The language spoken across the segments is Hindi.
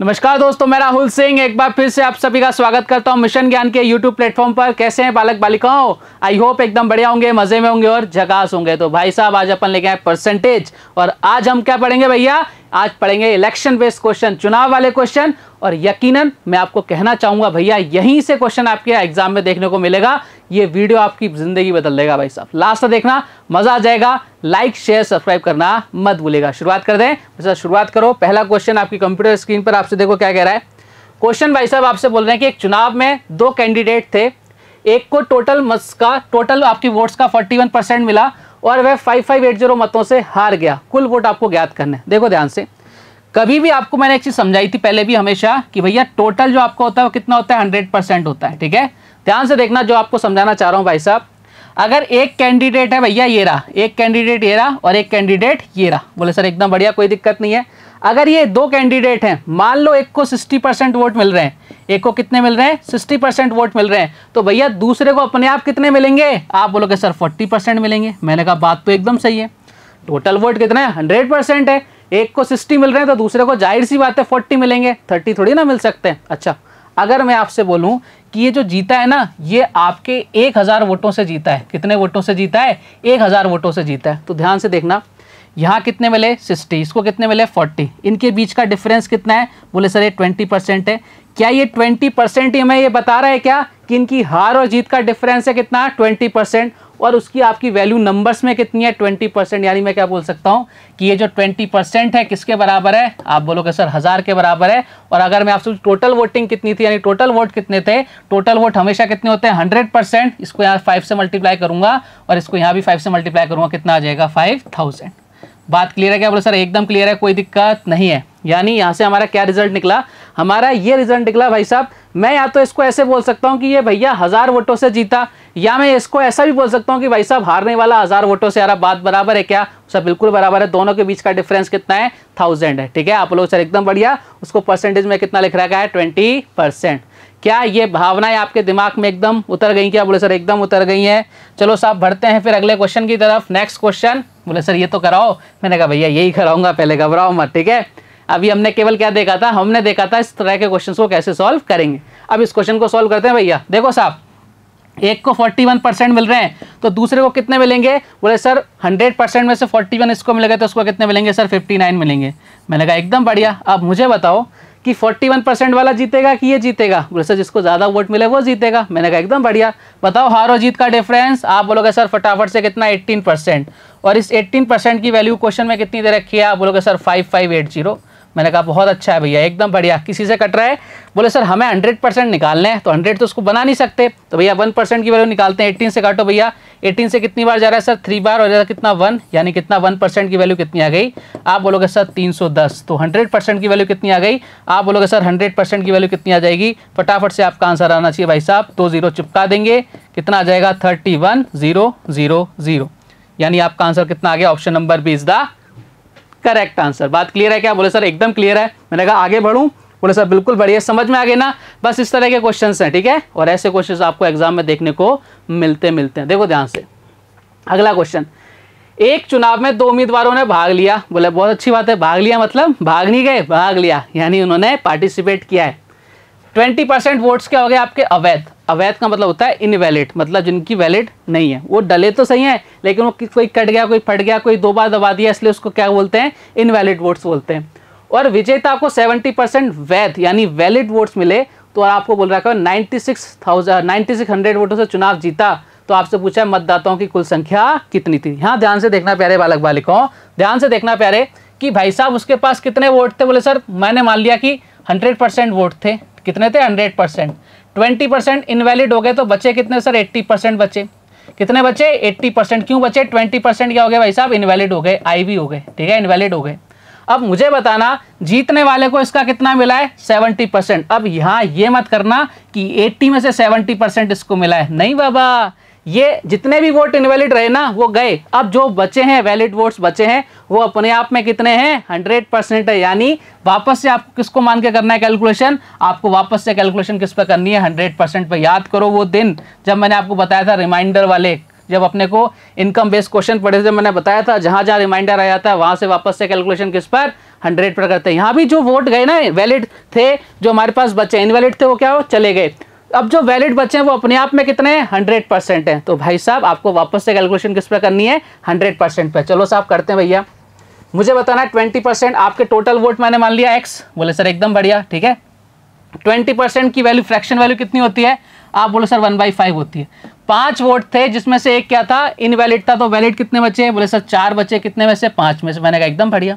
नमस्कार दोस्तों मैं राहुल सिंह एक बार फिर से आप सभी का स्वागत करता हूं मिशन ज्ञान के यूट्यूब प्लेटफॉर्म पर कैसे हैं बालक बालिकाओं आई होप एकदम बढ़िया होंगे मजे में होंगे और झकास होंगे तो भाई साहब आज अपन लेके आए परसेंटेज और आज हम क्या पढ़ेंगे भैया आज पढ़ेंगे इलेक्शन बेस्ड क्वेश्चन चुनाव वाले क्वेश्चन और यकीनन मैं आपको कहना चाहूंगा भैया यहीं से क्वेश्चन आपके एग्जाम में देखने को मिलेगा ये वीडियो आपकी ज़िंदगी बदल देगा भाई साहब लास्ट तक देखना मज़ा आ जाएगा लाइक शेयर सब्सक्राइब करना मत भूलेगा शुरुआत कर दें सर शुरुआत करो पहला क्वेश्चन आपकी कंप्यूटर स्क्रीन पर आपसे देखो क्या कह रहा है क्वेश्चन भाई साहब आपसे बोल रहे हैं कि एक चुनाव में दो कैंडिडेट थे एक को टोटल मत का टोटल आपकी वोट्स का वन परसेंट मिला और वह 5580 मतों से हार गया कुल वोट आपको ज्ञात करने देखो ध्यान से कभी भी आपको मैंने एक चीज़ समझाई थी पहले भी हमेशा कि भैया टोटल जो आपका होता है वो कितना होता है हंड्रेड परसेंट होता है ठीक है ध्यान से देखना जो आपको समझाना चाह रहा हूँ भाई साहब अगर एक कैंडिडेट है भैया ये रहा एक कैंडिडेट ये रहा और एक कैंडिडेट ये रहा बोले सर एकदम बढ़िया कोई दिक्कत नहीं है अगर ये दो कैंडिडेट हैं मान लो एक को 60 परसेंट वोट मिल रहे हैं एक को कितने मिल रहे हैं 60 परसेंट वोट मिल रहे हैं तो भैया दूसरे को अपने आप कितने मिलेंगे आप बोलोगे सर 40 परसेंट मिलेंगे मैंने कहा बात तो एकदम सही है टोटल वोट कितना है हंड्रेड परसेंट है एक को सिक्सटी मिल रहे हैं तो दूसरे को जाहिर सी बात है फोर्टी मिलेंगे थर्टी थोड़ी ना मिल सकते हैं अच्छा अगर मैं आपसे बोलूं कि ये जो जीता है ना ये आपके एक हज़ार वोटों से जीता है कितने वोटों से जीता है एक हज़ार वोटों से जीता है तो ध्यान से देखना यहाँ कितने मिले सिक्सटी इसको कितने मिले फोर्टी इनके बीच का डिफरेंस कितना है बोले सर ये ट्वेंटी परसेंट है क्या ये ट्वेंटी परसेंट ही हमें ये बता रहा है क्या कि इनकी हार और जीत का डिफरेंस है कितना ट्वेंटी परसेंट और उसकी आपकी वैल्यू नंबर्स में कितनी है ट्वेंटी परसेंट यानी मैं क्या बोल सकता हूँ कि ये जो ट्वेंटी परसेंट है किसके बराबर है आप बोलोगे सर हज़ार के बराबर है और अगर मैं आपसे टोटल वोटिंग कितनी थी यानी टोटल वोट कितने थे टोटल वोट हमेशा कितने होते हैं हंड्रेड परसेंट इसको यहाँ फाइव से मल्टीप्लाई करूँगा और इसको यहाँ भी फाइव से मल्टीप्लाई करूँगा कितना आ जाएगा फाइव थाउजेंड बात क्लियर है क्या बोले सर एकदम क्लियर है कोई दिक्कत नहीं है यानी यहाँ से हमारा क्या रिजल्ट निकला हमारा ये रिजल्ट निकला भाई साहब मैं या तो इसको ऐसे बोल सकता हूँ कि ये भैया हज़ार वोटों से जीता या मैं इसको ऐसा भी बोल सकता हूँ कि भाई साहब हारने वाला हज़ार वोटों से यार बात बराबर है क्या सर बिल्कुल बराबर है दोनों के बीच का डिफरेंस कितना है थाउजेंड है ठीक है आप लोग सर एकदम बढ़िया उसको परसेंटेज में कितना लिख रखा है ट्वेंटी परसेंट क्या ये भावनाएं आपके दिमाग में एकदम उतर गई क्या बोले सर एकदम उतर गई हैं चलो साहब बढ़ते हैं फिर अगले क्वेश्चन की तरफ नेक्स्ट क्वेश्चन बोले सर ये तो कराओ मैंने कहा भैया यही कराऊंगा पहले घबराओ मत ठीक है अभी हमने केवल क्या देखा था हमने देखा था इस तरह के क्वेश्चन को कैसे सॉल्व करेंगे अब इस क्वेश्चन को सॉल्व करते हैं भैया देखो साहब एक को 41 परसेंट मिल रहे हैं तो दूसरे को कितने मिलेंगे बोले सर 100 परसेंट में से 41 इसको मिलेगा तो उसको कितने मिलेंगे सर 59 मिलेंगे मैंने कहा एकदम बढ़िया अब मुझे बताओ कि 41 परसेंट वाला जीतेगा कि ये जीतेगा बोले सर जिसको ज़्यादा वोट मिले वो जीतेगा मैंने कहा एकदम बढ़िया बताओ हारो जीत का डिफरेंस आप बोलोगे सर फटाफट से कितना 18 परसेंट और इस 18 परसेंट की वैल्यू क्वेश्चन में कितनी दे रखी है आप बोलोगे sir five five eight zero मैंने कहा बहुत अच्छा है भैया एकदम बढ़िया किसी से कट रहा है बोले सर हमें हंड्रेड परसेंट निकालना है तो हंड्रेड तो उसको बना नहीं सकते तो भैया वन परसेंट की वैल्यू निकालते हैं एटीन से काटो भैया एटीन से कितनी बार जा रहा है सर थ्री बार और जा कितना वन यानी कितना वन परसेंट की वैल्यू कितनी आ गई आप बोलोगे सर तीन सौ दस तो हंड्रेड परसेंट की वैल्यू कितनी आ गई आप बोलोगे सर हंड्रेड परसेंट की वैल्यू कितनी आ जाएगी फटाफट से आपका आंसर आना चाहिए भाई साहब दो जीरो चिपका देंगे कितना आ जाएगा thirty one zero zero zero यानी आपका आंसर कितना आ गया option number B is the correct answer बात क्लियर है क्या बोले सर एकदम क्लियर है मैंने कहा आगे बढ़ूँ बोले सर बिल्कुल बढ़िया समझ में आ गए ना बस इस तरह के क्वेश्चन हैं ठीक है और ऐसे क्वेश्चन आपको एग्जाम में देखने को मिलते मिलते हैं देखो ध्यान से अगला क्वेश्चन एक चुनाव में दो उम्मीदवारों ने भाग लिया बोले बहुत अच्छी बात है भाग लिया मतलब भाग नहीं गए भाग लिया यानी उन्होंने पार्टिसिपेट किया है 20% परसेंट वोट्स क्या हो गए आपके अवैध अवैध का मतलब होता है इनवैलिड मतलब जिनकी वैलिड नहीं है वो डले तो सही है लेकिन वो कोई कट गया कोई फट गया कोई दो बार दबा दिया इसलिए उसको क्या बोलते हैं इनवैलिड वोट्स बोलते हैं और विजेता आपको 70 परसेंट वैध यानी वैलिड वोट्स मिले तो आपको बोल रहा है नाइन्टी सिक्स थाउजेंड वोटों से चुनाव जीता तो आपसे पूछा है मतदाताओं की कुल संख्या कितनी थी यहाँ ध्यान से देखना प्यारे बालक बालिकाओं ध्यान से देखना प्यारे कि भाई साहब उसके पास कितने वोट थे बोले सर मैंने मान लिया कि हंड्रेड वोट थे कितने थे हंड्रेड ट्वेंटी परसेंट इनवैलिड हो गए तो बचे कितने सर एट्टी परसेंट बचे कितने बचे एट्टी परसेंट क्यों बचे ट्वेंटी परसेंट क्या हो गया भाई साहब इनवैलिड हो गए आईवी हो गए ठीक है इनवैलिड हो गए अब मुझे बताना जीतने वाले को इसका कितना मिला है सेवेंटी परसेंट अब यहाँ ये मत करना कि एट्टी में से सेवेंटी परसेंट इसको मिला है नहीं बाबा ये जितने भी वोट इनवैलिड रहे ना वो गए अब जो बचे हैं वैलिड वोट्स बचे हैं वो अपने आप में कितने हैं हंड्रेड परसेंट है यानी वापस से आपको किसको मान के करना है कैलकुलेशन आपको वापस से कैलकुलेशन किस पर करनी है हंड्रेड परसेंट पर याद करो वो दिन जब मैंने आपको बताया था रिमाइंडर वाले जब अपने को इनकम बेस्ड क्वेश्चन पढ़े थे मैंने बताया था जहाँ जहाँ रिमाइंडर आया था वहाँ से वापस से कैलकुलेशन किस पर हंड्रेड पर करते हैं यहाँ भी जो वोट गए ना वैलिड थे जो हमारे पास बचे इनवैलिड थे वो क्या हो चले गए अब जो वैलिड बच्चे हैं वो अपने आप में कितने हैं हंड्रेड परसेंट है तो भाई साहब आपको वापस से कैलकुलेशन किस पर करनी है हंड्रेड परसेंट पर चलो साहब करते हैं भैया मुझे बताना है ट्वेंटी परसेंट आपके टोटल वोट मैंने मान लिया एक्स बोले सर एकदम बढ़िया ठीक है ट्वेंटी परसेंट की वैल्यू फ्रैक्शन वैल्यू कितनी होती है आप बोले सर वन बाई फाइव होती है पांच वोट थे जिसमें से एक क्या था इनवैलिड था तो वैलिड कितने बचे बोले सर चार बचे कितने में से पांच में से मैंने कहा एकदम बढ़िया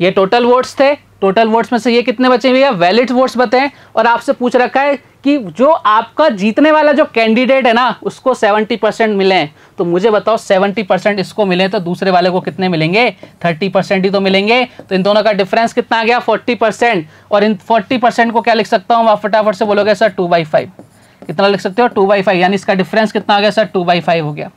ये टोटल वोट्स थे टोटल वोट्स में से ये कितने बचे भैया वैलिड वोट्स बताएं और आपसे पूछ रखा है कि जो आपका जीतने वाला जो कैंडिडेट है ना उसको 70 परसेंट मिले तो मुझे बताओ 70 परसेंट इसको मिले तो दूसरे वाले को कितने मिलेंगे 30 परसेंट ही तो मिलेंगे तो इन दोनों का डिफरेंस कितना आ गया 40 परसेंट और इन 40 परसेंट को क्या लिख सकता हूँ आप फटाफट से बोलोगे सर टू बाई फाइव कितना लिख सकते हो टू बाई फाइव यानी इसका डिफरेंस कितना आ गया सर टू बाई फाइव हो गया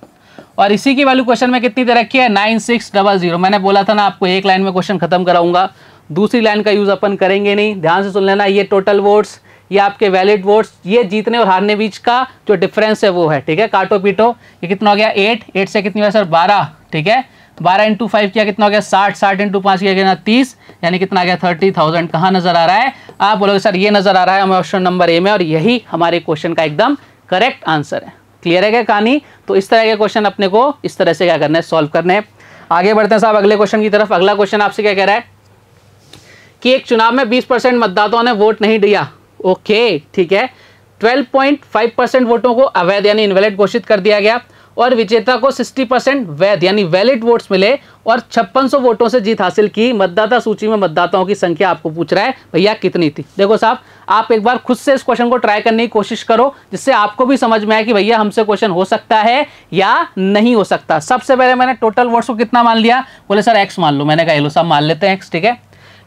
और इसी की वैल्यू क्वेश्चन में कितनी दे रखी है नाइन सिक्स डबल जीरो मैंने बोला था ना आपको एक लाइन में क्वेश्चन खत्म कराऊंगा दूसरी लाइन का यूज़ अपन करेंगे नहीं ध्यान से सुन लेना ये टोटल वोट्स ये आपके वैलिड वोट्स ये जीतने और हारने बीच का जो डिफरेंस है वो है ठीक है काटो पीटो ये कितना हो गया एट एट से कितनी हुआ सर बारह ठीक है बारह इंटू फाइव किया कितना हो गया साठ साठ इंटू पाँच किया कितना तीस यानी कितना आ गया थर्टी थाउजेंड कहाँ नजर आ रहा है आप बोलोगे सर ये नजर आ रहा है हमें ऑप्शन नंबर ए में और यही हमारे क्वेश्चन का एकदम करेक्ट आंसर है क्लियर है क्या कहानी तो इस तरह के क्वेश्चन अपने को इस तरह से क्या करना है सॉल्व करने है आगे बढ़ते हैं साहब अगले क्वेश्चन की तरफ अगला क्वेश्चन आपसे क्या कह रहा है कि एक चुनाव में बीस परसेंट मतदाताओं ने वोट नहीं दिया ओके ठीक है 12.5 परसेंट वोटों को अवैध यानी इनवैलिड घोषित कर दिया गया और विजेता को 60 परसेंट वैध यानी वैलिड वोट्स मिले और छप्पन वोटों से जीत हासिल की मतदाता सूची में मतदाताओं की संख्या आपको पूछ रहा है भैया कितनी थी देखो साहब आप एक बार खुद से इस क्वेश्चन को ट्राई करने की कोशिश करो जिससे आपको भी समझ में आए कि भैया हमसे क्वेश्चन हो सकता है या नहीं हो सकता सबसे पहले मैंने टोटल वोट्स को कितना मान लिया बोले सर एक्स मान लो मैंने कहा लो साहब मान लेते हैं एक्स ठीक है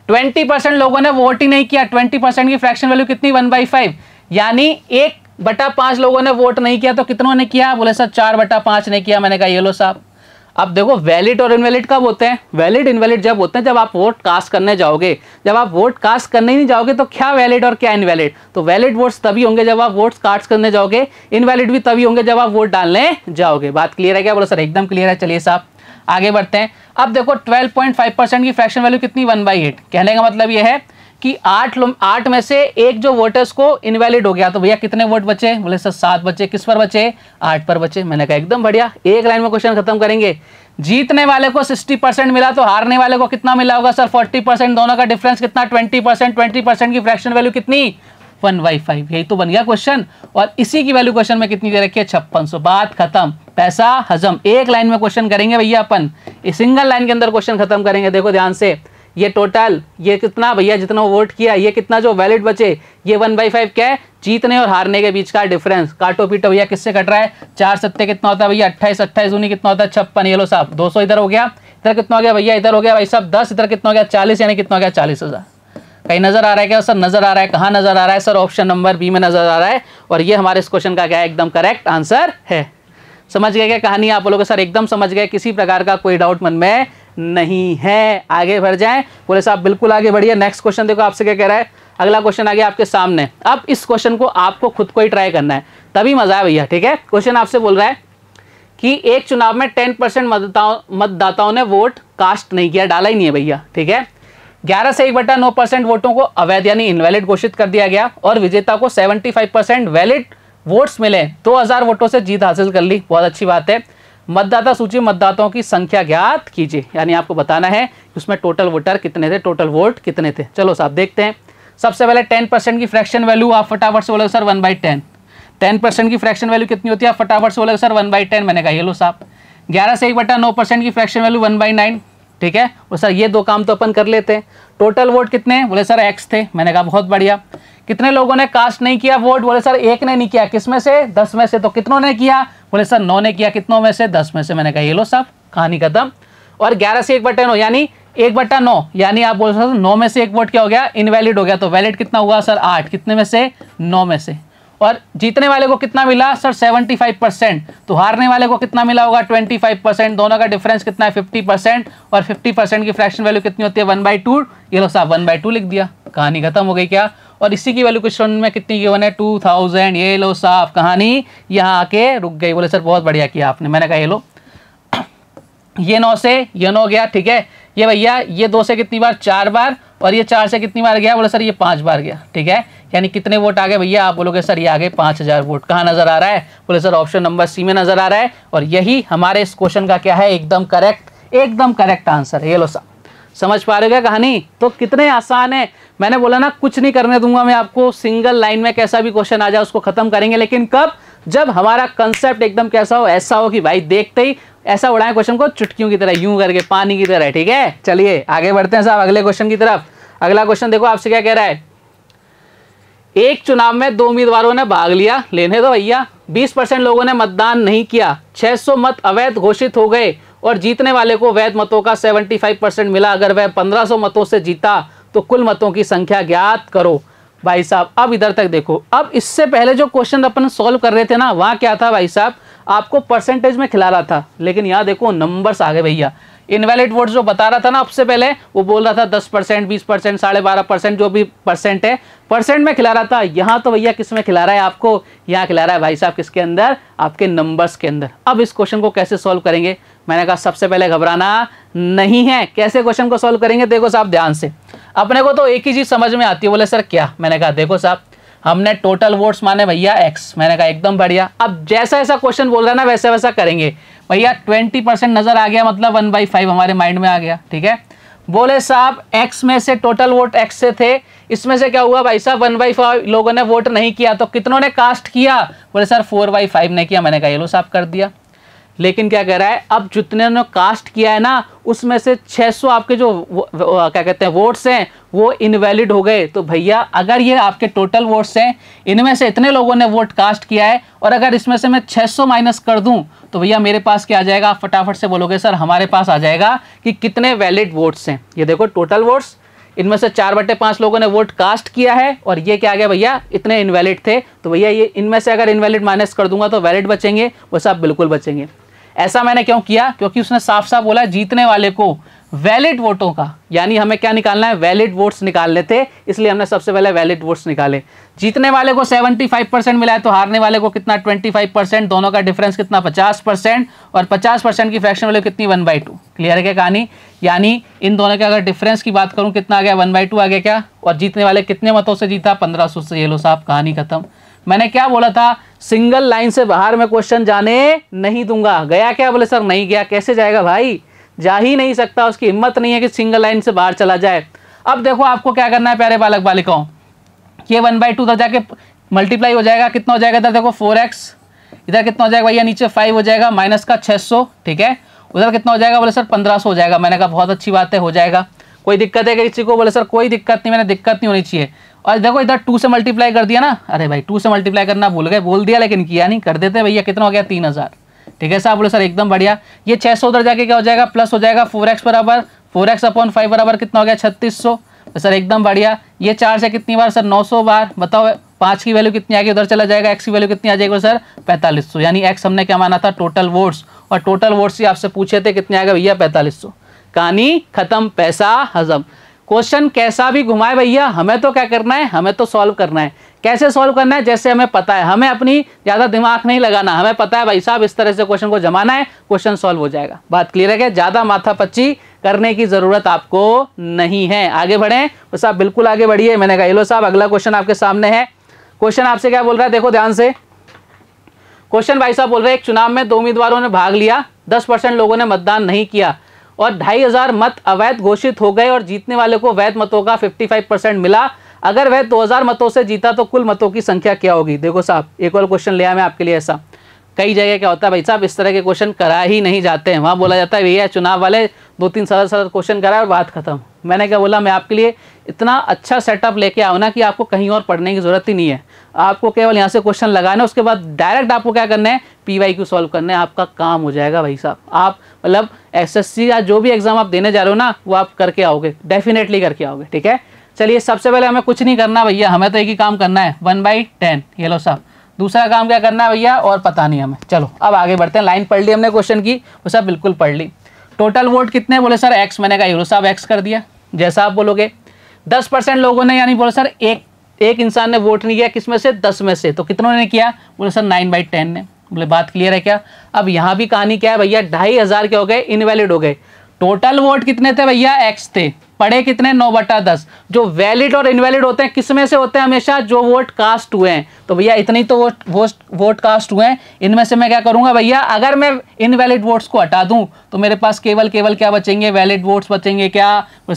ट्वेंटी परसेंट लोगों ने वोट ही नहीं किया ट्वेंटी परसेंट की फ्रैक्शन वैल्यू कितनी वन बाई फाइव यानी एक बटा पांच लोगों ने वोट नहीं किया तो कितनों ने किया बोले सर चार बटा पांच ने किया मैंने कहा ये लो साहब अब देखो वैलिड और इनवैलिड कब होते हैं वैलिड इनवैलिड जब होते हैं जब आप वोट कास्ट करने जाओगे जब आप वोट कास्ट करने ही नहीं जाओगे तो क्या वैलिड और क्या इनवैलिड तो वैलिड वोट्स तभी होंगे जब आप वोट्स कास्ट करने जाओगे इनवैलिड भी तभी होंगे जब आप वोट डालने जाओगे बात क्लियर है क्या बोलो सर एकदम क्लियर है चलिए साहब आगे बढ़ते हैं अब देखो 12.5 परसेंट की फ्रैक्शन वैल्यू कितनी वन बाई एट कहने का मतलब यह है कि आठ आठ में से एक जो वोटर्स को इनवैलिड हो गया तो भैया कितने वोट बचे बोले सर सात बचे किस पर बचे आठ पर बचे मैंने कहा एकदम बढ़िया एक लाइन में क्वेश्चन खत्म करेंगे जीतने वाले को 60 परसेंट मिला तो हारने वाले को कितना मिला होगा सर 40 परसेंट दोनों का डिफरेंस कितना 20 परसेंट ट्वेंटी परसेंट की फ्रैक्शन वैल्यू कितनी वन बाई फाइव यही तो बन गया क्वेश्चन और इसी की वैल्यू क्वेश्चन में कितनी दे रखी है छप्पन सौ बात खत्म पैसा हजम एक लाइन में क्वेश्चन करेंगे भैया अपन सिंगल लाइन के अंदर क्वेश्चन खत्म करेंगे देखो ध्यान से ये टोटल ये कितना भैया जितना वोट किया ये कितना जो वैलिड बचे ये वन बाई फाइव क्या है जीतने और हारने के बीच का डिफरेंस काटो पीटो भैया किससे कट रहा है चार सत्ते कितना होता है भैया अट्ठाईस अट्ठाईस उन्हीं कितना होता है छप्पन येलो साहब दो सौ इधर हो गया इधर कितना हो गया भैया इधर हो गया भाई साहब दस इधर कितना हो गया चालीस यानी कितना हो गया चालीस हज़ार कहीं नजर आ रहा है क्या सर नजर आ रहा है कहाँ नजर आ रहा है सर ऑप्शन नंबर बी में नजर आ रहा है और ये हमारे इस क्वेश्चन का क्या एकदम करेक्ट आंसर है समझ गए क्या कहानी आप लोगों को सर एकदम समझ गए किसी प्रकार का कोई डाउट मन में नहीं है आगे बढ़ जाए बोले साहब बिल्कुल आगे बढ़िए नेक्स्ट क्वेश्चन देखो आपसे क्या कह रहा है अगला क्वेश्चन आ गया आपके सामने अब इस क्वेश्चन को आपको खुद को ही ट्राई करना है तभी मजा है भैया ठीक है क्वेश्चन आपसे बोल रहा है कि एक चुनाव में टेन परसेंट मतदाताओं मतदाताओं ने वोट कास्ट नहीं किया डाला ही नहीं है भैया ठीक है 11 से एक बटा नौ परसेंट वोटों को अवैध यानी इनवैलिड घोषित कर दिया गया और विजेता को 75 परसेंट वैलिड वोट्स मिले 2000 वोटों से जीत हासिल कर ली बहुत अच्छी बात है मतदाता सूची मतदाताओं की संख्या ज्ञात कीजिए यानी आपको बताना है उसमें टोटल वोटर कितने थे टोटल वोट कितने थे चलो साहब देखते हैं सबसे पहले टेन परसेंट की फ्रैक्शन वैल्यू आप फटाफट से बोलोगे sir one by ten ten percent की फ्रैक्शन वैल्यू कितनी होती है आप फटाफट से बोलोगे सर वन बाई टेन मैंने कहा ये लो साहब ग्यारह से एक बटा नौ परसेंट की fraction value one by nine ठीक है और सर ये दो काम तो अपन कर लेते हैं टोटल वोट कितने बोले सर एक्स थे मैंने कहा बहुत बढ़िया कितने लोगों ने कास्ट नहीं किया वोट बोले सर एक ने नहीं किया किस में से दस में से तो कितनों ने किया बोले सर नौ ने किया कितनों में से दस में से मैंने कहा ये लो सब कहानी खत्म और ग्यारह से एक बटे नौ यानी एक बट्टा नौ यानी आप बोल सकते नौ में से एक वोट क्या हो गया इनवैलिड हो गया तो वैलिड कितना हुआ सर आठ कितने में से नौ में से और जीतने वाले को कितना मिला सर 75 परसेंट तो हारने वाले को कितना मिला होगा 25 परसेंट दोनों का डिफरेंस कितना है 50 परसेंट और 50 परसेंट की फ्रैक्शन वैल्यू कितनी होती है वन बाई टू ये लोग साहब वन बाई टू लिख दिया कहानी खत्म हो गई क्या और इसी की वैल्यू क्वेश्चन में कितनी गिवन है टू थाउजेंड ये लो साफ कहानी यहाँ आके रुक गई बोले सर बहुत बढ़िया किया आपने मैंने कहा ये लो ये नौ से ये नौ गया ठीक है ये भैया ये दो से कितनी बार चार बार और ये चार से कितनी बार गया बोला सर ये पांच बार गया ठीक है यानी कितने वोट आ गए भैया आप बोलोगे सर ये आ गए हज़ार वोट कहाँ नज़र आ रहा है बोले सर ऑप्शन नंबर सी में नज़र आ रहा है और यही हमारे इस क्वेश्चन का क्या है एकदम करेक्ट एकदम करेक्ट आंसर है ये लो साहब समझ पा रहे हो कहानी तो कितने आसान है मैंने बोला ना कुछ नहीं करने दूंगा मैं आपको सिंगल लाइन में कैसा भी क्वेश्चन आ जाए उसको खत्म करेंगे लेकिन कब जब हमारा कंसेप्ट एकदम कैसा हो ऐसा हो कि भाई देखते ही ऐसा उड़ाए क्वेश्चन को चुटकियों की तरह यूं करके पानी की तरह ठीक है चलिए आगे बढ़ते हैं साहब अगले क्वेश्चन की तरफ अगला क्वेश्चन देखो आपसे क्या कह रहा है एक चुनाव में दो उम्मीदवारों ने भाग लिया लेने दो भैया 20 परसेंट लोगों ने मतदान नहीं किया 600 मत अवैध घोषित हो गए और जीतने वाले को वैध मतों का 75 परसेंट मिला अगर वह 1500 मतों से जीता तो कुल मतों की संख्या ज्ञात करो भाई साहब अब इधर तक देखो अब इससे पहले जो क्वेश्चन अपन सॉल्व कर रहे थे ना वहां क्या था भाई साहब आपको परसेंटेज में खिला रहा था लेकिन यहाँ देखो नंबर्स आ गए भैया इनवैलिड वर्ड जो बता रहा था ना आपसे पहले वो बोल रहा था दस परसेंट बीस परसेंट साढ़े बारह परसेंट जो भी परसेंट है परसेंट में खिला रहा था यहाँ तो भैया किस में खिला रहा है आपको यहाँ खिला रहा है भाई साहब किसके अंदर आपके नंबर्स के अंदर अब इस क्वेश्चन को कैसे सॉल्व करेंगे मैंने कहा सबसे पहले घबराना नहीं है कैसे क्वेश्चन को सॉल्व करेंगे देखो साहब ध्यान से अपने को तो एक ही चीज़ समझ में आती है बोले सर क्या मैंने कहा देखो साहब हमने टोटल वोट्स माने भैया एक्स मैंने कहा एकदम बढ़िया अब जैसा ऐसा क्वेश्चन बोल रहा है ना वैसा वैसा करेंगे भैया ट्वेंटी परसेंट नज़र आ गया मतलब वन बाई फाइव हमारे माइंड में आ गया ठीक है बोले साहब एक्स में से टोटल वोट एक्स से थे इसमें से क्या हुआ भाई साहब वन बाई फाइव लोगों ने वोट नहीं किया तो कितनों ने कास्ट किया बोले सर फोर बाई फाइव ने किया मैंने कहा ये लो साफ कर दिया लेकिन क्या कह रहा है अब जितने ने कास्ट किया है ना उसमें से 600 आपके जो क्या कहते हैं वोट्स हैं वो इनवैलिड हो गए तो भैया अगर ये आपके टोटल वोट्स हैं इनमें से इतने लोगों ने वोट कास्ट किया है और अगर इसमें से मैं 600 माइनस कर दूं तो भैया मेरे पास क्या आ जाएगा आप फटाफट से बोलोगे सर हमारे पास आ जाएगा कि कितने वैलिड वोट्स हैं ये देखो टोटल वोट्स इनमें से चार बटे पाँच लोगों ने वोट कास्ट किया है और ये क्या आ गया भैया इतने इनवैलिड थे तो भैया ये इनमें से अगर इनवैलिड माइनस कर दूंगा तो वैलिड बचेंगे वैसे आप बिल्कुल बचेंगे ऐसा मैंने क्यों किया क्योंकि उसने साफ साफ बोला जीतने वाले को वैलिड वोटों का यानी हमें क्या निकालना है वैलिड वोट्स निकालने थे इसलिए हमने सबसे पहले वैलिड वोट्स निकाले जीतने वाले को 75 परसेंट मिला है तो हारने वाले को कितना 25 परसेंट दोनों का डिफरेंस कितना 50 परसेंट और 50 परसेंट की फ्रैक्शन वाले कितनी वन बाई टू क्लियर है क्या कहानी यानी इन दोनों के अगर डिफरेंस की बात करूँ कितना आ गया वन बाई टू आ गया क्या और जीतने वाले कितने मतों से जीता पंद्रह से ये लो साहब कहानी खत्म मैंने क्या बोला था सिंगल लाइन से बाहर में क्वेश्चन जाने नहीं दूंगा गया क्या बोले सर नहीं गया कैसे जाएगा भाई जा ही नहीं सकता उसकी हिम्मत नहीं है कि सिंगल लाइन से बाहर चला जाए अब देखो आपको क्या करना है प्यारे बालक बालिकाओं ये वन बाई टू जाके मल्टीप्लाई हो जाएगा कितना हो जाएगा इधर देखो फोर एक्स इधर कितना हो जाएगा भैया नीचे फाइव हो जाएगा माइनस का छः सौ ठीक है उधर कितना हो जाएगा बोले सर पंद्रह हो जाएगा मैंने कहा बहुत अच्छी बात है हो जाएगा कोई दिक्कत है किसी को बोले सर कोई दिक्कत नहीं मैंने दिक्कत नहीं होनी चाहिए और देखो इधर टू से मल्टीप्लाई कर दिया ना अरे भाई टू से मल्टीप्लाई करना भूल गए बोल दिया लेकिन किया नहीं कर देते भैया कितना हो गया तीन हज़ार ठीक है साहब बोले सर एकदम बढ़िया ये छः सौ उधर जाके क्या हो जाएगा प्लस हो जाएगा फोर एक्स बराबर फोर एक्स अपॉन फाइव बराबर कितना हो गया छत्तीस सौ तो सर एकदम बढ़िया ये चार से कितनी बार सर नौ सौ बार बताओ पाँच की वैल्यू कितनी आएगी उधर चला जाएगा एक्स की वैल्यू कितनी आ जाएगी सर पैंतालीस सौ यानी एक्स हमने क्या माना था टोटल वोट्स और टोटल वोट्स ही आपसे पूछे थे कितने आएगा भैया पैंतालीस सौ कहानी खत्म पैसा हजम क्वेश्चन कैसा भी घुमाए भैया हमें तो क्या करना है हमें तो सॉल्व करना है कैसे सॉल्व करना है जैसे हमें पता है हमें अपनी ज़्यादा दिमाग नहीं लगाना हमें पता है भाई साहब इस तरह से क्वेश्चन को जमाना है क्वेश्चन सॉल्व हो जाएगा बात क्लियर है ज़्यादा माथा पच्ची करने की ज़रूरत आपको नहीं है आगे बढ़े तो साहब बिल्कुल आगे बढ़िए मैंने कहा येलो साहब अगला क्वेश्चन आपके सामने है क्वेश्चन आपसे क्या बोल रहा है देखो ध्यान से क्वेश्चन भाई साहब बोल रहे हैं एक चुनाव में दो उम्मीदवारों ने भाग लिया दस परसेंट लोगों ने मतदान नहीं किया और ढाई हज़ार मत अवैध घोषित हो गए और जीतने वाले को वैध मतों का 55 परसेंट मिला अगर वह 2000 मतों से जीता तो कुल मतों की संख्या क्या होगी देखो साहब एक और क्वेश्चन लिया मैं आपके लिए ऐसा कई जगह क्या होता है भाई साहब इस तरह के क्वेश्चन करा ही नहीं जाते हैं वहाँ बोला जाता है भैया चुनाव वाले दो तीन सरल सरल क्वेश्चन कराए और बात खत्म मैंने क्या बोला मैं आपके लिए इतना अच्छा सेटअप लेके आऊँ ना कि आपको कहीं और पढ़ने की ज़रूरत ही नहीं है आपको केवल यहाँ से क्वेश्चन लगाना है उसके बाद डायरेक्ट आपको क्या करना है पी वाई क्यू सॉल्व करना है आपका काम हो जाएगा भाई साहब आप मतलब एसएससी या जो भी एग्ज़ाम आप देने जा रहे हो ना वो आप करके आओगे डेफिनेटली करके आओगे ठीक है चलिए सबसे पहले हमें कुछ नहीं करना भैया हमें तो एक ही काम करना है वन बाई टेन ये लो साहब दूसरा काम क्या करना है भैया और पता नहीं हमें चलो अब आगे बढ़ते हैं लाइन पढ़ ली हमने क्वेश्चन की वो सब बिल्कुल पढ़ ली टोटल वोट कितने बोले सर एक्स मैंने कहा यूरो साहब एक्स कर दिया जैसा आप बोलोगे दस परसेंट लोगों ने यानी बोला सर एक एक इंसान ने वोट नहीं किया किस में से दस में से तो कितनों ने किया बोले सर नाइन बाई टेन ने बोले बात क्लियर है क्या अब यहाँ भी कहानी क्या है भैया ढाई हज़ार के हो गए इनवैलिड हो गए टोटल वोट कितने थे भैया एक्स थे पढ़े कितने नौ बटा दस जो वैलिड और इनवैलिड होते हैं किस में से होते हैं हमेशा जो वोट कास्ट हुए हैं तो भैया इतनी तो वोट वोट वोट कास्ट हुए हैं इनमें से मैं क्या करूंगा भैया अगर मैं इनवैलिड वोट्स को हटा दूं तो मेरे पास केवल केवल क्या बचेंगे वैलिड वोट्स बचेंगे क्या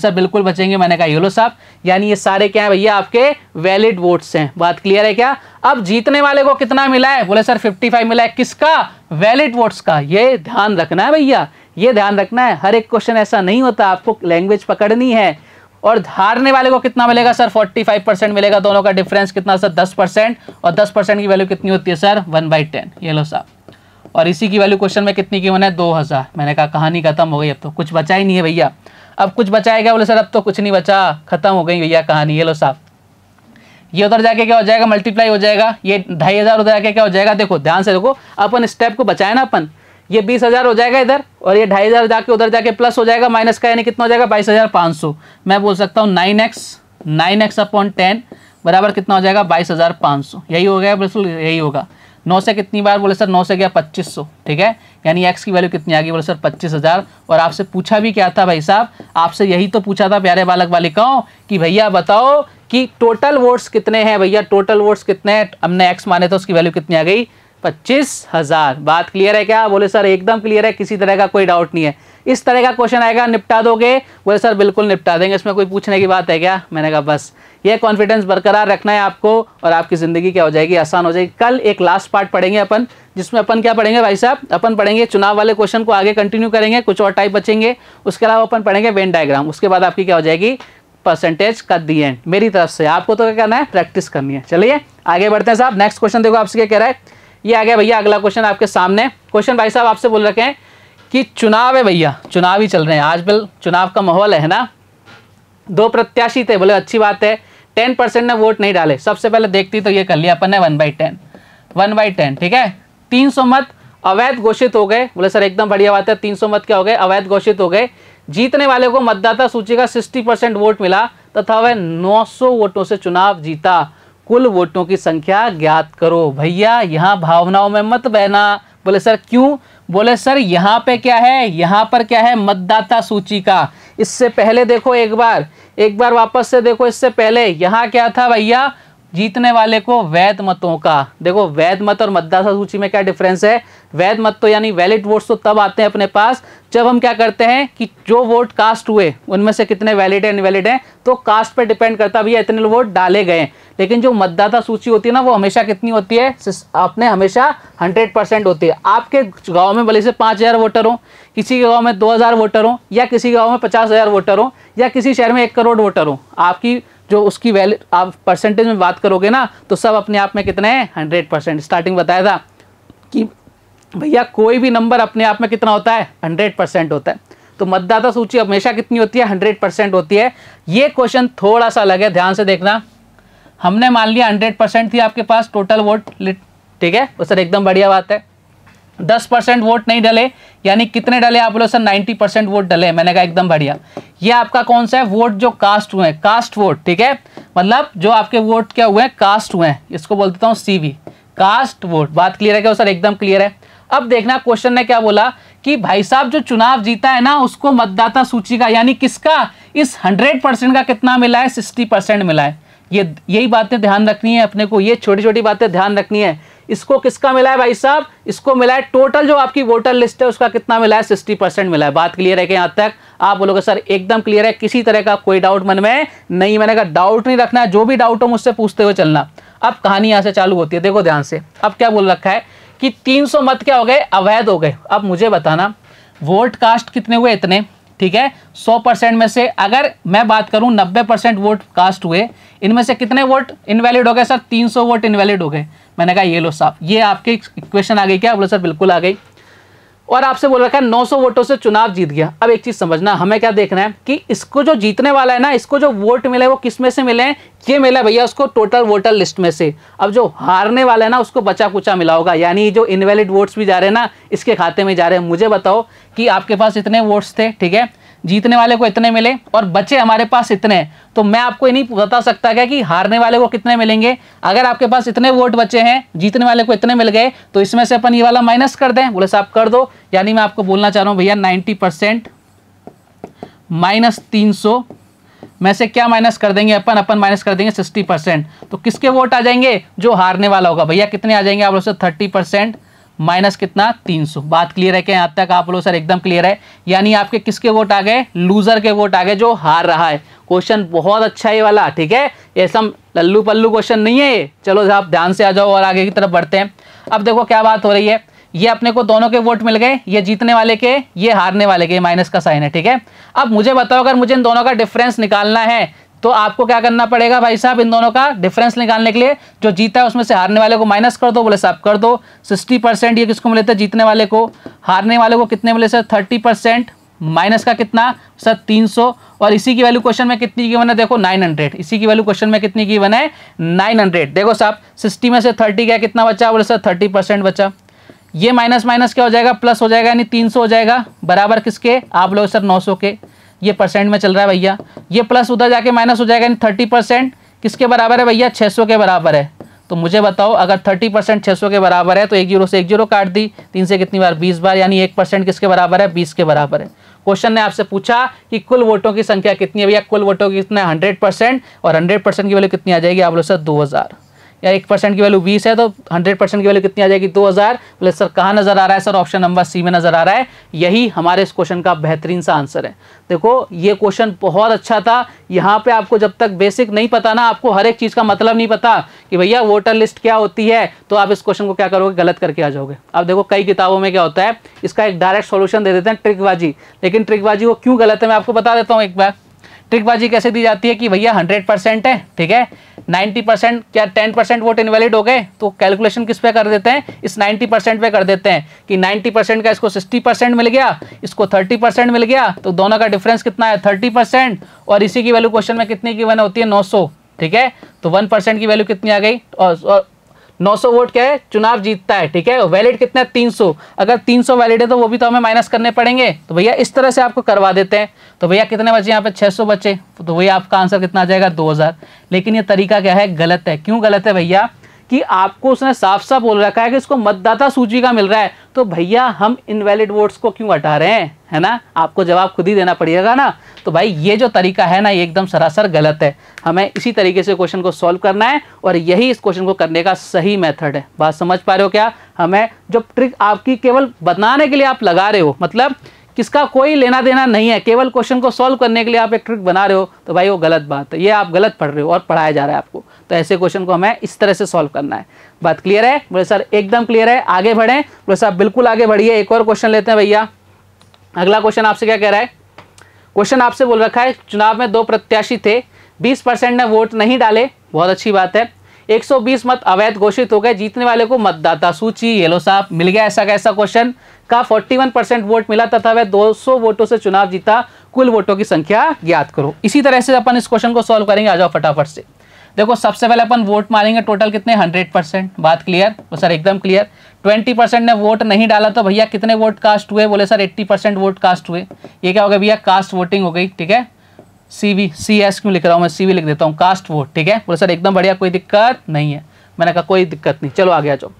सर बिल्कुल बचेंगे मैंने कहा येलो साहब यानी ये सारे क्या है भैया आपके वैलिड वोट्स हैं बात क्लियर है क्या अब जीतने वाले को कितना मिला है बोले सर फिफ्टी मिला है किसका वैलिड वोट्स का ये ध्यान रखना है भैया ये ध्यान रखना है हर एक क्वेश्चन ऐसा नहीं होता आपको लैंग्वेज पकड़नी है और हारने वाले को कितना मिलेगा सर 45 परसेंट मिलेगा दोनों का डिफरेंस कितना सर 10 परसेंट और 10 परसेंट की वैल्यू कितनी होती है सर 1 बाई टेन ये लो साहब और इसी की वैल्यू क्वेश्चन में कितनी की मैंने दो हज़ार मैंने कहा कहानी खत्म हो गई अब तो कुछ बचा ही नहीं है भैया अब कुछ बचाएगा बोले सर अब तो कुछ नहीं बचा खत्म हो गई भैया कहानी ये लो साहब ये उधर जाके क्या हो जाएगा मल्टीप्लाई हो जाएगा ये ढाई उधर जाके क्या हो जाएगा देखो ध्यान से देखो अपन स्टेप को बचाए ना अपन ये बीस हज़ार हो जाएगा इधर और ये ढाई हज़ार जाके उधर जाके प्लस हो जाएगा माइनस का यानी कितना हो जाएगा बाईस हज़ार पाँच सौ मैं बोल सकता हूँ nine x nine x upon ten बराबर कितना हो जाएगा बाईस हज़ार पाँच सौ यही हो गया बिल्कुल यही होगा नौ से कितनी बार बोले सर नौ से गया पच्चीस सौ ठीक है यानी एक्स की वैल्यू कितनी आ गई बोले सर पच्चीस हज़ार और आपसे पूछा भी क्या था भाई साहब आपसे यही तो पूछा था प्यारे बालक बालिकाओं कि भैया बताओ कि टोटल वोट्स कितने हैं भैया टोटल वोट्स कितने हैं हमने एक्स माने तो उसकी वैल्यू कितनी आ गई पच्चीस हजार बात क्लियर है क्या बोले सर एकदम क्लियर है किसी तरह का कोई डाउट नहीं है इस तरह का क्वेश्चन आएगा निपटा दोगे बोले सर बिल्कुल निपटा देंगे इसमें कोई पूछने की बात है क्या मैंने कहा बस ये कॉन्फिडेंस बरकरार रखना है आपको और आपकी ज़िंदगी क्या हो जाएगी आसान हो जाएगी कल एक लास्ट पार्ट पढ़ेंगे अपन जिसमें अपन क्या पढ़ेंगे भाई साहब अपन पढ़ेंगे चुनाव वाले क्वेश्चन को आगे कंटिन्यू करेंगे कुछ और टाइप बचेंगे उसके अलावा अपन पढ़ेंगे वेन डायग्राम उसके बाद आपकी क्या हो जाएगी परसेंटेज का दी एंड मेरी तरफ से आपको तो क्या करना है प्रैक्टिस करनी है चलिए आगे बढ़ते हैं साहब नेक्स्ट क्वेश्चन देखो आपसे क्या कह रहा है ये आ गया भैया अगला क्वेश्चन आपके सामने क्वेश्चन भाई साहब आपसे बोल रखे हैं कि चुनाव है भैया चुनाव ही चल रहे हैं आज आजकल चुनाव का माहौल है ना दो प्रत्याशी थे बोले अच्छी बात है टेन परसेंट ने वोट नहीं डाले सबसे पहले देखती तो ये कर लिया अपन ने one by ten one by ten ठीक है तीन सौ मत अवैध घोषित हो गए बोले सर एकदम बढ़िया बात है तीन सौ मत क्या हो गए अवैध घोषित हो गए जीतने वाले को मतदाता सूची का सिक्सटी परसेंट वोट मिला तथा वह नौ सौ वोटों से चुनाव जीता कुल वोटों की संख्या ज्ञात करो भैया यहाँ भावनाओं में मत बहना बोले सर क्यों बोले सर यहाँ पे क्या है यहाँ पर क्या है मतदाता सूची का इससे पहले देखो एक बार एक बार वापस से देखो इससे पहले यहाँ क्या था भैया जीतने वाले को वैध मतों का देखो वैध मत और मतदाता सूची में क्या डिफरेंस है वैध मत तो यानी वैलिड वोट्स तो तब आते हैं अपने पास जब हम क्या करते हैं कि जो वोट कास्ट हुए उनमें से कितने वैलिड हैं इनवैलिड हैं तो कास्ट पर डिपेंड करता भैया इतने वोट डाले गए लेकिन जो मतदाता सूची होती है ना वो हमेशा कितनी होती है आपने हमेशा हंड्रेड परसेंट होती है आपके गाँव में भले से पाँच हज़ार वोटर हों किसी के गाँव में दो हज़ार वोटर हों या किसी गाँव में पचास हज़ार वोटर हो या किसी शहर में एक करोड़ वोटर हो आपकी जो उसकी वैल्यू आप परसेंटेज में बात करोगे ना तो सब अपने आप में कितने हैं हंड्रेड परसेंट स्टार्टिंग बताया था कि भैया कोई भी नंबर अपने आप में कितना होता है हंड्रेड परसेंट होता है तो मतदाता सूची हमेशा कितनी होती है हंड्रेड परसेंट होती है ये क्वेश्चन थोड़ा सा अलग है ध्यान से देखना हमने मान लिया हंड्रेड परसेंट थी आपके पास टोटल वोट ठीक है वो तो सर एकदम बढ़िया बात है दस परसेंट वोट नहीं डले यानी कितने डले आप बोलो सर नाइन्टी परसेंट वोट डले मैंने कहा एकदम बढ़िया ये आपका कौन सा है वोट जो कास्ट हुए हैं कास्ट वोट ठीक है मतलब जो आपके वोट क्या हुए हैं कास्ट हुए हैं इसको बोल देता हूँ सी कास्ट वोट बात क्लियर है क्या सर एकदम क्लियर है अब देखना क्वेश्चन ने क्या बोला कि भाई साहब जो चुनाव जीता है ना उसको मतदाता सूची का यानी किसका इस हंड्रेड परसेंट का कितना मिला है सिक्सटी परसेंट मिला है ये यही बातें ध्यान रखनी है अपने को ये छोटी छोटी बातें ध्यान रखनी है इसको किसका मिला है भाई साहब इसको मिला है टोटल जो आपकी वोटर लिस्ट है उसका कितना मिला है सिक्सटी परसेंट मिला है बात क्लियर है कि यहाँ तक आप बोलोगे सर एकदम क्लियर है किसी तरह का कोई डाउट मन में नहीं मैंने कहा डाउट नहीं रखना है जो भी डाउट हो मुझसे पूछते हुए चलना अब कहानी यहाँ से चालू होती है देखो ध्यान से अब क्या बोल रखा है कि 300 मत क्या हो गए अवैध हो गए अब मुझे बताना वोट कास्ट कितने हुए इतने ठीक है 100 परसेंट में से अगर मैं बात करूं 90 परसेंट वोट कास्ट हुए इनमें से कितने वोट इनवैलिड हो गए सर 300 वोट इनवैलिड हो गए मैंने कहा ये लो साहब ये आपकी क्वेश्चन आ गई क्या बोले सर बिल्कुल आ गई और आपसे बोल रखा है 900 वोटों से चुनाव जीत गया अब एक चीज समझना हमें क्या देखना है कि इसको जो जीतने वाला है ना इसको जो वोट मिले वो किस में से मिले हैं ये मिला भैया उसको टोटल वोटर लिस्ट में से अब जो हारने वाला है ना उसको बचा कुचा मिला होगा यानी जो इनवैलिड वोट्स भी जा रहे हैं ना इसके खाते में जा रहे हैं मुझे बताओ कि आपके पास इतने वोट्स थे ठीक है जीतने वाले को इतने मिले और बचे हमारे पास इतने तो मैं आपको ये नहीं बता सकता क्या कि हारने वाले को कितने मिलेंगे अगर आपके पास इतने वोट बचे हैं जीतने वाले को इतने मिल गए तो इसमें से अपन ये वाला माइनस कर दें बोले साहब कर दो यानी मैं आपको बोलना चाह रहा हूँ भैया नाइन्टी परसेंट माइनस तीन सौ में से क्या माइनस कर देंगे अपन अपन माइनस कर देंगे सिक्सटी परसेंट तो किसके वोट आ जाएंगे जो हारने वाला होगा भैया कितने आ जाएंगे आप लोग से थर्टी परसेंट माइनस कितना 300 बात क्लियर है क्या यहाँ तक आप लोग सर एकदम क्लियर है यानी आपके किसके वोट आ गए लूजर के वोट आ गए जो हार रहा है क्वेश्चन बहुत अच्छा ये वाला ठीक है ये सब लल्लू पल्लू क्वेश्चन नहीं है ये चलो आप ध्यान से आ जाओ और आगे की तरफ बढ़ते हैं अब देखो क्या बात हो रही है ये अपने को दोनों के वोट मिल गए ये जीतने वाले के ये हारने वाले के माइनस का साइन है ठीक है अब मुझे बताओ अगर मुझे इन दोनों का डिफरेंस निकालना है तो आपको क्या करना पड़ेगा भाई साहब इन दोनों का डिफरेंस निकालने के लिए जो जीता है उसमें से हारने वाले को माइनस कर दो बोले साहब कर दो सिक्सटी परसेंट ये किसको मिले थे जीतने वाले को हारने वाले को कितने मिले सर थर्टी परसेंट माइनस का कितना सर तीन सौ और इसी की वैल्यू क्वेश्चन में कितनी की बना देखो नाइन हंड्रेड इसी की वैल्यू क्वेश्चन में कितनी की बना है नाइन हंड्रेड देखो साहब सिक्सटी में से थर्टी क्या कितना बचा बोले सर थर्टी परसेंट बचा ये माइनस माइनस क्या हो जाएगा प्लस हो जाएगा यानी तीन सौ हो जाएगा बराबर किसके आप लोग सर नौ सौ के ये परसेंट में चल रहा है भैया ये प्लस उधर जाके माइनस हो जाएगा थर्टी परसेंट किसके बराबर है भैया छः सौ के बराबर है तो मुझे बताओ अगर थर्टी परसेंट छः सौ के बराबर है तो एक जीरो से एक जीरो काट दी तीन से कितनी बार बीस बार यानी एक परसेंट किसके बराबर है बीस के बराबर है क्वेश्चन ने आपसे पूछा कि कुल वोटों की संख्या कितनी है भैया कुल वोटों की कितना है हंड्रेड परसेंट और हंड्रेड परसेंट की वैल्यू कितनी आ जाएगी आप लोग सर दो हज़ार या एक परसेंट की वैल्यू बीस है तो हंड्रेड परसेंट की वैल्यू कितनी आ जाएगी दो हज़ार बोले सर कहाँ नज़र आ रहा है सर ऑप्शन नंबर सी में नज़र आ रहा है यही हमारे इस क्वेश्चन का बेहतरीन सा आंसर है देखो ये क्वेश्चन बहुत अच्छा था यहाँ पे आपको जब तक बेसिक नहीं पता ना आपको हर एक चीज़ का मतलब नहीं पता कि भैया वोटर लिस्ट क्या होती है तो आप इस क्वेश्चन को क्या करोगे गलत करके आ जाओगे आप देखो कई किताबों में क्या होता है इसका एक डायरेक्ट सोल्यूशन दे देते हैं ट्रिकबाजी लेकिन ट्रिकबाजी वो क्यों गलत है मैं आपको बता देता हूँ एक बार ट्रिकबाजी कैसे दी जाती है कि भैया हंड्रेड परसेंट है ठीक है नाइन्टी परसेंट या टेन परसेंट वोट इनवैलिड हो गए तो कैलकुलेशन किस पे कर देते हैं इस नाइन्टी परसेंट पे कर देते हैं कि नाइन्टी परसेंट का इसको सिक्सटी परसेंट मिल गया इसको थर्टी परसेंट मिल गया तो दोनों का डिफरेंस कितना है थर्टी परसेंट और इसी की वैल्यू क्वेश्चन में कितनी की वन होती है नौ सौ ठीक है तो वन परसेंट की वैल्यू कितनी आ गई और, और 900 वोट क्या है चुनाव जीतता है ठीक है वैलिड कितना है 300 अगर 300 वैलिड है तो वो भी तो हमें माइनस करने पड़ेंगे तो भैया इस तरह से आपको करवा देते हैं तो भैया कितने बचे यहाँ पे 600 बचे तो भैया आपका आंसर कितना आ जाएगा 2000 लेकिन ये तरीका क्या है गलत है क्यों गलत है भैया कि आपको उसने साफ साफ बोल रखा है कि इसको मतदाता सूची का मिल रहा है तो भैया हम इनवैलिड वोट्स को क्यों हटा रहे हैं है ना आपको जवाब खुद ही देना पड़ेगा ना तो भाई ये जो तरीका है ना ये एकदम सरासर गलत है हमें इसी तरीके से क्वेश्चन को सॉल्व करना है और यही इस क्वेश्चन को करने का सही मेथड है बात समझ पा रहे हो क्या हमें जो ट्रिक आपकी केवल बताने के लिए आप लगा रहे हो मतलब किसका कोई लेना देना नहीं है केवल क्वेश्चन को सॉल्व करने के लिए आप एक ट्रिक बना रहे हो तो भाई वो गलत बात है ये आप गलत पढ़ रहे हो और पढ़ाया जा रहा है आपको तो ऐसे क्वेश्चन को हमें इस तरह से सॉल्व करना है बात क्लियर है बोले सर एकदम क्लियर है आगे बढ़े बोले साहब बिल्कुल आगे बढ़िए एक और क्वेश्चन लेते हैं भैया अगला क्वेश्चन आपसे क्या कह रहा है क्वेश्चन आपसे बोल रखा है चुनाव में दो प्रत्याशी थे बीस परसेंट ने वोट नहीं डाले बहुत अच्छी बात है 120 मत अवैध घोषित हो गए जीतने वाले को मतदाता सूची येलो साहब मिल गया ऐसा कैसा क्वेश्चन का 41 परसेंट वोट मिला तथा वह 200 वोटों से चुनाव जीता कुल वोटों की संख्या ज्ञात करो इसी तरह से अपन इस क्वेश्चन को सॉल्व करेंगे आ जाओ फटाफट से देखो सबसे पहले अपन वोट मारेंगे टोटल कितने 100 परसेंट बात क्लियर तो सर एकदम क्लियर 20 परसेंट ने वोट नहीं डाला तो भैया कितने वोट कास्ट हुए बोले सर 80 परसेंट वोट कास्ट हुए ये क्या हो गया भैया कास्ट वोटिंग हो गई ठीक है सी वी सी एस क्यों लिख रहा हूँ मैं सी वी लिख देता हूँ कास्ट वोट ठीक है बोले सर एकदम बढ़िया कोई दिक्कत नहीं है मैंने कहा कोई दिक्कत नहीं चलो आ गया जो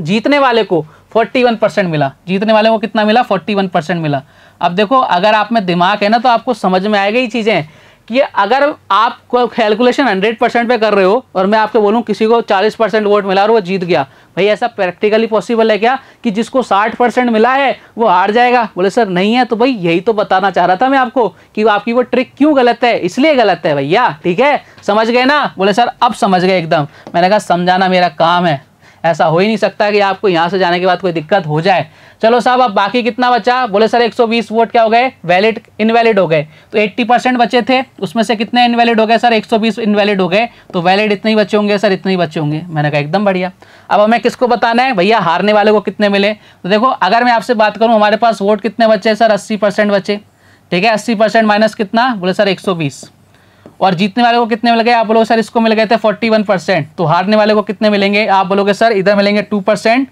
जीतने वाले को 41 परसेंट मिला जीतने वाले को कितना मिला 41 परसेंट मिला अब देखो अगर आप में दिमाग है ना तो आपको समझ में आएगा ही चीज़ें कि अगर आप कैलकुलेशन हंड्रेड परसेंट पे कर रहे हो और मैं आपको बोलूँ किसी को चालीस परसेंट वोट मिला और वो जीत गया भाई ऐसा प्रैक्टिकली पॉसिबल है क्या कि जिसको साठ परसेंट मिला है वो हार जाएगा बोले सर नहीं है तो भाई यही तो बताना चाह रहा था मैं आपको कि आपकी वो ट्रिक क्यों गलत है इसलिए गलत है भैया ठीक है समझ गए ना बोले सर अब समझ गए एकदम मैंने कहा समझाना मेरा काम है ऐसा हो ही नहीं सकता कि आपको यहाँ से जाने के बाद कोई दिक्कत हो जाए चलो साहब अब बाकी कितना बचा बोले सर 120 वोट क्या हो गए वैलिड इनवैलिड हो गए तो 80 परसेंट बचे थे उसमें से कितने इनवैलिड हो गए सर 120 इनवैलिड हो गए तो वैलिड इतने ही बचे होंगे सर इतने ही बचे होंगे मैंने कहा एकदम बढ़िया अब हमें किसको बताना है भैया हारने वाले को कितने मिले तो देखो अगर मैं आपसे बात करूँ हमारे पास वोट कितने बचे सर अस्सी बचे ठीक है अस्सी माइनस कितना बोले सर एक और जीतने वाले को कितने मिल गए आप बोलोगे सर इसको मिल गए थे फोर्टी वन परसेंट तो हारने वाले को कितने मिलेंगे आप बोलोगे सर इधर मिलेंगे टू परसेंट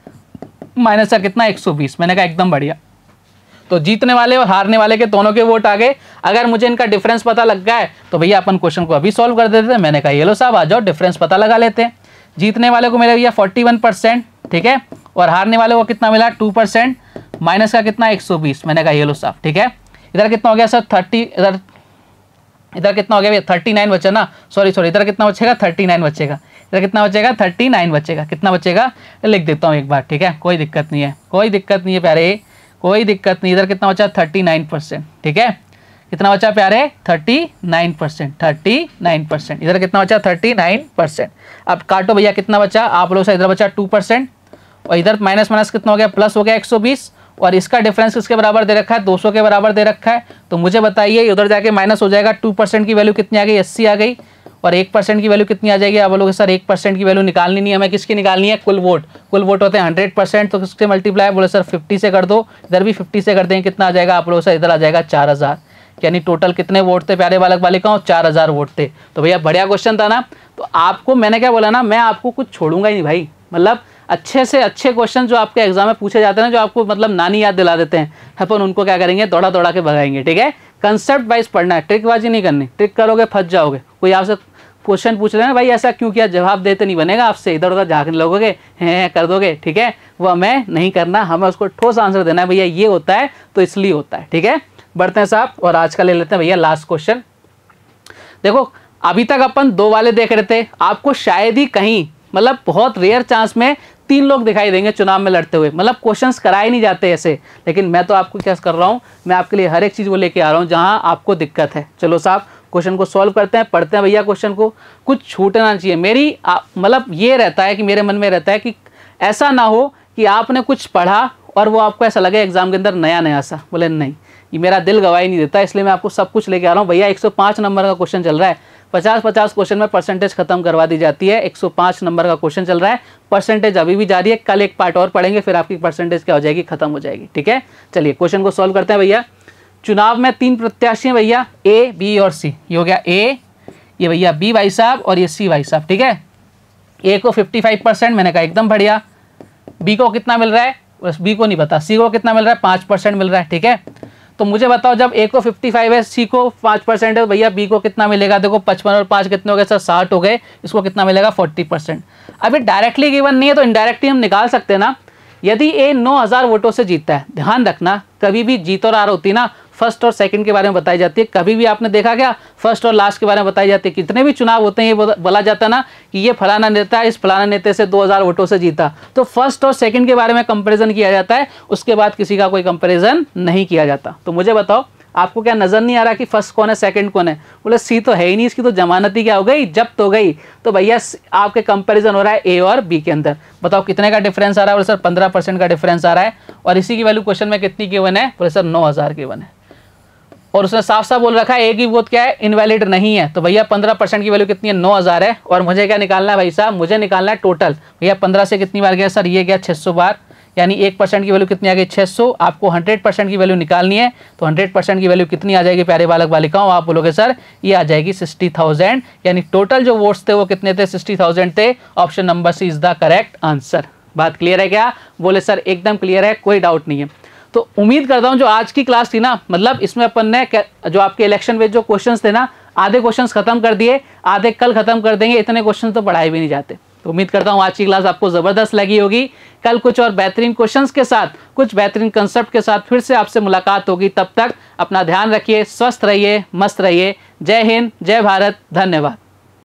माइनस सर कितना एक सौ बीस मैंने कहा एकदम बढ़िया तो जीतने वाले और हारने वाले के दोनों के वोट आ गए अगर मुझे इनका डिफरेंस पता लग गया है तो भैया अपन क्वेश्चन को अभी सॉल्व कर देते हैं मैंने कहा ये लो साहब आ जाओ डिफरेंस पता लगा लेते हैं जीतने वाले को मिला भैया फोर्टी वन परसेंट ठीक है और हारने वाले को कितना मिला टू परसेंट माइनस का कितना एक सौ बीस मैंने कहा ये लो साहब ठीक है इधर कितना हो गया सर थर्टी इधर इधर कितना हो गया भैया थर्टी नाइन बचा ना सॉरी सॉरी इधर कितना बचेगा थर्टी नाइन बचेगा इधर कितना बचेगा थर्टी नाइन बचेगा कितना बचेगा लिख देता हूँ एक बार ठीक है कोई दिक्कत नहीं है कोई दिक्कत नहीं है प्यारे कोई दिक्कत नहीं इधर कितना बचा थर्टी नाइन परसेंट ठीक है कितना बचा प्यारे thirty nine percent thirty nine percent इधर कितना बचा थर्टी नाइन परसेंट अब काटो भैया कितना बचा आप लोग से इधर बचा टू परसेंट और इधर माइनस माइनस कितना हो गया प्लस हो गया एक सौ बीस और इसका डिफरेंस किसके बराबर दे रखा है 200 के बराबर दे रखा है तो मुझे बताइए उधर जाके माइनस हो जाएगा टू परसेंट की वैल्यू कितनी आ गई अस्सी आ गई और एक परसेंट की वैल्यू कितनी आ जाएगी आप बोलोगे सर एक परसेंट की वैल्यू निकालनी नहीं है हमें किसकी निकालनी है कुल वोट कुल वोट होते हैं हंड्रेड परसेंट तो किसके मल्टीप्लाई बोले सर फिफ्टी से कर दो इधर भी फिफ्टी से कर देंगे कितना आ जाएगा आप लोग सर इधर आ जाएगा चार हज़ार यानी टोटल कितने वोट थे प्यारे बालक बालिकाओं चार हज़ार वोट थे तो भैया बढ़िया क्वेश्चन था ना तो आपको मैंने क्या बोला ना मैं आपको कुछ छोड़ूंगा ही नहीं भाई मतलब अच्छे से अच्छे क्वेश्चन जो आपके एग्जाम में पूछे जाते हैं जो आपको मतलब नानी याद दिला देते हैं अपन उनको क्या करेंगे दौड़ा दौड़ा के भगाएंगे ठीक है कंसेप्ट वाइज पढ़ना है ट्रिकबाजी नहीं करनी ट्रिक करोगे फंस जाओगे कोई आपसे क्वेश्चन पूछ रहे हैं भाई ऐसा क्यों किया जवाब देते तो नहीं बनेगा आपसे इधर उधर झाँकने लगोगे हैं कर दोगे ठीक है वो हमें नहीं करना हमें उसको ठोस आंसर देना है भैया ये होता है तो इसलिए होता है ठीक है बढ़ते हैं साहब और आज का ले लेते हैं भैया लास्ट क्वेश्चन देखो अभी तक अपन दो वाले देख रहे थे आपको शायद ही कहीं मतलब बहुत रेयर चांस में तीन लोग दिखाई देंगे चुनाव में लड़ते हुए मतलब क्वेश्चंस कराए नहीं जाते ऐसे लेकिन मैं तो आपको क्या कर रहा हूँ मैं आपके लिए हर एक चीज़ वो लेके आ रहा हूँ जहाँ आपको दिक्कत है चलो साहब क्वेश्चन को सॉल्व करते हैं पढ़ते हैं भैया क्वेश्चन को कुछ छूटना चाहिए मेरी मतलब ये रहता है कि मेरे मन में रहता है कि ऐसा ना हो कि आपने कुछ पढ़ा और वो आपको ऐसा लगे एग्ज़ाम के अंदर नया नया सा बोले नहीं ये मेरा दिल गवाही नहीं देता इसलिए मैं आपको सब कुछ लेके आ रहा हूँ भैया एक नंबर का क्वेश्चन चल रहा है पचास पचास क्वेश्चन में परसेंटेज खत्म करवा दी जाती है पांच नंबर का क्वेश्चन चल रहा है परसेंटेज अभी भी जारी है कल एक पार्ट और पढ़ेंगे फिर आपकी परसेंटेज क्या हो जाएगी खत्म हो जाएगी ठीक है चलिए क्वेश्चन को सोल्व करते हैं भैया चुनाव में तीन प्रत्याशी हैं भैया ए बी और सी ये हो गया ए ये भैया बी भाई साहब और ये सी भाई साहब ठीक है ए को 55 परसेंट मैंने कहा एकदम बढ़िया बी को कितना मिल रहा है बस बी को नहीं पता सी को कितना मिल रहा है पांच परसेंट मिल रहा है ठीक है तो मुझे बताओ जब ए को 55 है सी को 5 परसेंट है भैया बी को कितना मिलेगा देखो पचपन और पांच कितने हो गए सर साठ हो गए इसको कितना मिलेगा 40 परसेंट अभी डायरेक्टली गिवन नहीं है तो इनडायरेक्टली हम निकाल सकते हैं ना यदि ए नौ हज़ार वोटों से जीतता है ध्यान रखना कभी भी जीत और हार होती ना फर्स्ट और सेकंड के बारे में बताई जाती है कभी भी आपने देखा क्या फर्स्ट और लास्ट के बारे में बताई जाती है कितने भी चुनाव होते हैं ये बोला जाता है ना कि ये फलाना नेता इस फलाना नेता से 2000 वोटों से जीता तो फर्स्ट और सेकंड के बारे में कंपेरिजन किया जाता है उसके बाद किसी का कोई कंपेरिजन नहीं किया जाता तो मुझे बताओ आपको क्या नज़र नहीं आ रहा कि फर्स्ट कौन है सेकंड कौन है बोले सी तो है ही नहीं इसकी तो जमानत ही क्या हो गई जब्त हो गई तो भैया आपके कंपैरिजन हो रहा है ए और बी के अंदर बताओ कितने का डिफरेंस आ रहा है बोले सर पंद्रह परसेंट का डिफरेंस आ रहा है और इसी की वैल्यू क्वेश्चन में कितनी की वन है बोले सर नौ हज़ार की वन है और उसने साफ साफ बोल रखा है एक ही वोट क्या है इनवैलिड नहीं है तो भैया पंद्रह परसेंट की वैल्यू कितनी है नौ हज़ार है और मुझे क्या निकालना है भाई साहब मुझे निकालना है टोटल भैया पंद्रह से कितनी बार गया सर ये गया छह सौ बार यानी एक परसेंट की वैल्यू कितनी आ गई छह सौ आपको हंड्रेड परसेंट की वैल्यू निकालनी है तो हंड्रेड परसेंट की वैल्यू कितनी आ जाएगी प्यारे बालक बालिकाओं आप बोलोगे सर ये आ जाएगी सिक्सटी थाउजेंड यानी टोटल जो वोट्स थे वो कितने थे सिक्सटी थाउजेंड थे option number C is the correct answer बात क्लियर है क्या बोले सर एकदम क्लियर है कोई डाउट नहीं है तो उम्मीद करता हूँ जो आज की क्लास थी ना मतलब इसमें अपन ने जो आपके इलेक्शन में जो क्वेश्चन थे ना आधे क्वेश्चन खत्म कर दिए आधे कल खत्म कर देंगे इतने क्वेश्चन तो पढ़ाए भी नहीं जाते तो उम्मीद करता हूँ आज की क्लास आपको ज़बरदस्त लगी होगी कल कुछ और बेहतरीन क्वेश्चंस के साथ कुछ बेहतरीन कंसेप्ट के साथ फिर से आपसे मुलाकात होगी तब तक अपना ध्यान रखिए स्वस्थ रहिए मस्त रहिए जय हिंद जय भारत धन्यवाद